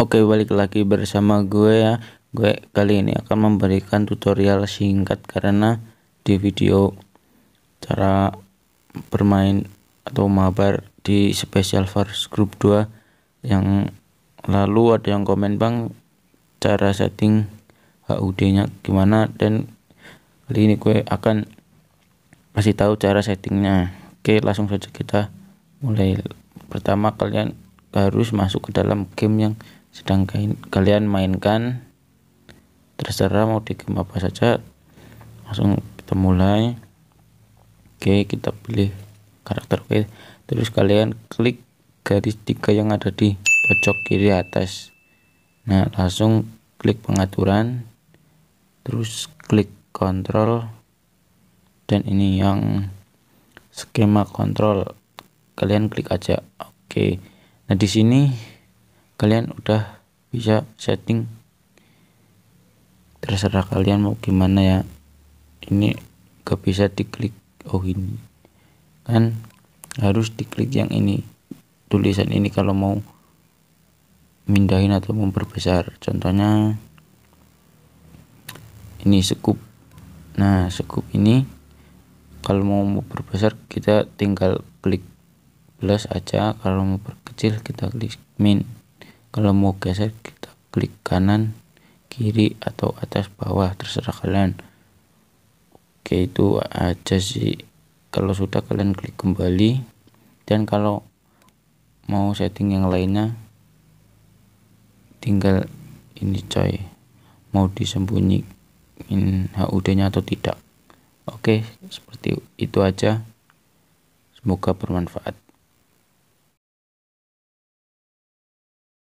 Oke balik lagi bersama gue ya Gue kali ini akan memberikan tutorial singkat karena di video cara bermain atau mabar di special force group 2 yang lalu ada yang komen bang cara setting HUD nya gimana dan kali ini gue akan kasih tahu cara settingnya oke langsung saja kita mulai pertama kalian harus masuk ke dalam game yang sedang kalian mainkan terserah mau di game apa saja langsung kita mulai oke kita pilih karakter oke terus kalian klik garis tiga yang ada di pojok kiri atas nah langsung klik pengaturan terus klik kontrol dan ini yang skema kontrol kalian klik aja oke nah di sini kalian udah bisa setting terserah kalian mau gimana ya ini gak bisa diklik oh ini kan harus diklik yang ini tulisan ini kalau mau mindahin atau memperbesar contohnya ini sekup nah sekup ini kalau mau memperbesar kita tinggal klik plus aja kalau mau perkecil kita klik min kalau mau geser kita klik kanan kiri atau atas bawah terserah kalian oke itu aja sih kalau sudah kalian klik kembali dan kalau mau setting yang lainnya tinggal ini coy mau disembunyiin HUD nya atau tidak oke seperti itu aja semoga bermanfaat